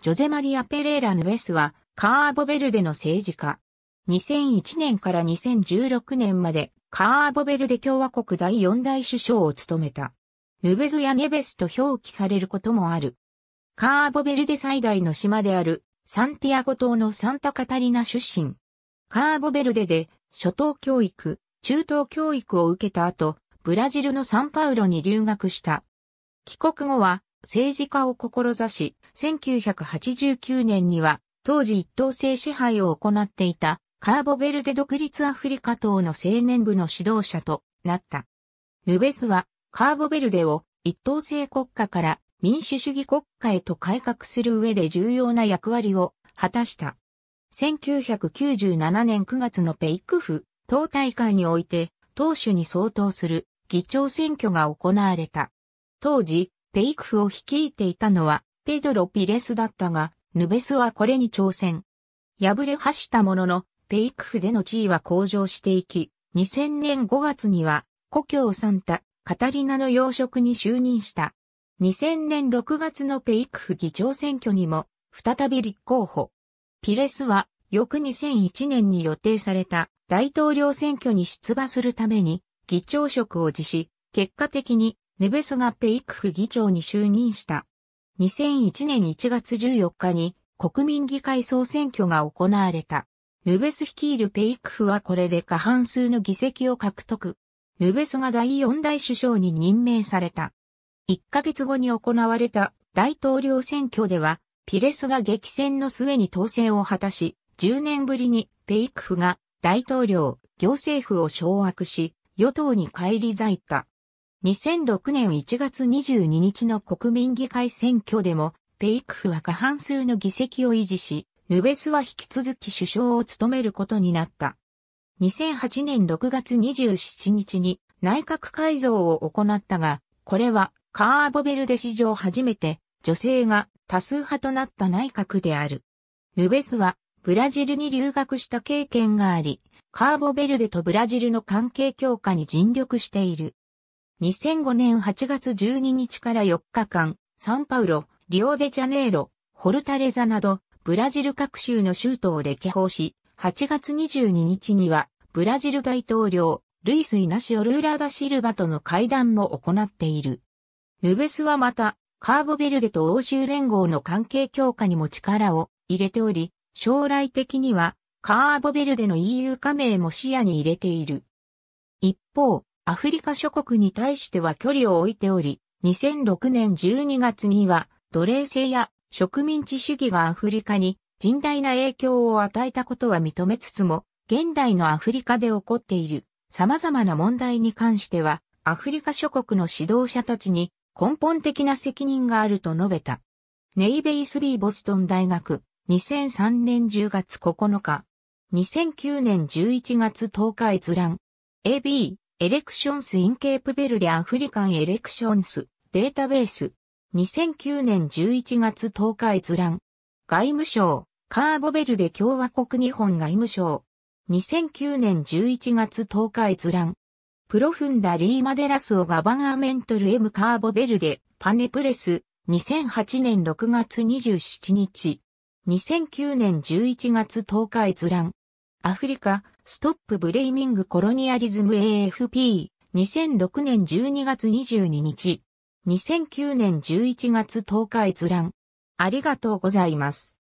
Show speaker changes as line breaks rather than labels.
ジョゼマリア・ペレーラ・ヌベスは、カーボベルデの政治家。2001年から2016年まで、カーボベルデ共和国第四代首相を務めた。ヌベズやネベスと表記されることもある。カーボベルデ最大の島である、サンティアゴ島のサンタカタリナ出身。カーボベルデで、初等教育、中等教育を受けた後、ブラジルのサンパウロに留学した。帰国後は、政治家を志し、1989年には当時一党制支配を行っていたカーボベルデ独立アフリカ党の青年部の指導者となった。ヌベスはカーボベルデを一党制国家から民主主義国家へと改革する上で重要な役割を果たした。1997年9月のペイクフ党大会において党首に相当する議長選挙が行われた。当時、ペイクフを率いていたのは、ペドロ・ピレスだったが、ヌベスはこれに挑戦。敗れはしたものの、ペイクフでの地位は向上していき、2000年5月には、故郷サンタ、カタリナの要職に就任した。2000年6月のペイクフ議長選挙にも、再び立候補。ピレスは、翌2001年に予定された大統領選挙に出馬するために、議長職を辞し、結果的にネベスがペイクフ議長に就任した。2001年1月14日に国民議会総選挙が行われた。ヌベス率いるペイクフはこれで過半数の議席を獲得。ヌベスが第四代首相に任命された。1ヶ月後に行われた大統領選挙では、ピレスが激戦の末に当選を果たし、10年ぶりにペイクフが大統領、行政府を掌握し、与党に返り咲いた。2006年1月22日の国民議会選挙でも、ペイクフは過半数の議席を維持し、ヌベスは引き続き首相を務めることになった。2008年6月27日に内閣改造を行ったが、これはカーボベルデ史上初めて女性が多数派となった内閣である。ヌベスはブラジルに留学した経験があり、カーボベルデとブラジルの関係強化に尽力している。2005年8月12日から4日間、サンパウロ、リオデジャネイロ、ホルタレザなど、ブラジル各州の州都を歴訪し、8月22日には、ブラジル大統領、ルイス・イナシオ・ルーラダ・シルバとの会談も行っている。ヌベスはまた、カーボベルデと欧州連合の関係強化にも力を入れており、将来的には、カーボベルデの EU 加盟も視野に入れている。一方、アフリカ諸国に対しては距離を置いており、2006年12月には奴隷制や植民地主義がアフリカに甚大な影響を与えたことは認めつつも、現代のアフリカで起こっている様々な問題に関しては、アフリカ諸国の指導者たちに根本的な責任があると述べた。ネイベイスビーボストン大学、2003年10月9日、2009年11月10日閲覧。AB エレクションスインケープベルデアフリカンエレクションスデータベース2009年11月10日閲覧外務省カーボベルデ共和国日本外務省2009年11月10日閲覧プロフンダリーマデラスオガバガーメントル M カーボベルデパネプレス2008年6月27日2009年11月10日閲覧アフリカ、ストップブレイミングコロニアリズム AFP、2006年12月22日、2009年11月10日閲覧。ありがとうございます。